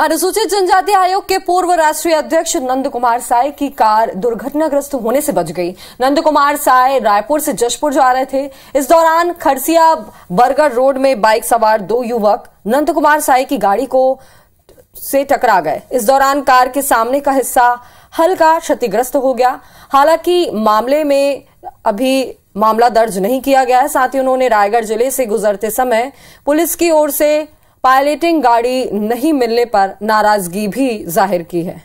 अनुसूचित जनजाति आयोग के पूर्व राष्ट्रीय अध्यक्ष नंद कुमार साय की कार दुर्घटनाग्रस्त होने से बच गई नंद कुमार साय रायपुर से जशपुर जा रहे थे इस दौरान खरसिया बर्गर रोड में बाइक सवार दो युवक नंद कुमार साय की गाड़ी को से टकरा गए इस दौरान कार के सामने का हिस्सा हल्का क्षतिग्रस्त हो गया हालांकि मामले में अभी मामला दर्ज नहीं किया गया है साथ ही उन्होंने रायगढ़ जिले से गुजरते समय पुलिस की ओर से पायलटिंग गाड़ी नहीं मिलने पर नाराजगी भी जाहिर की है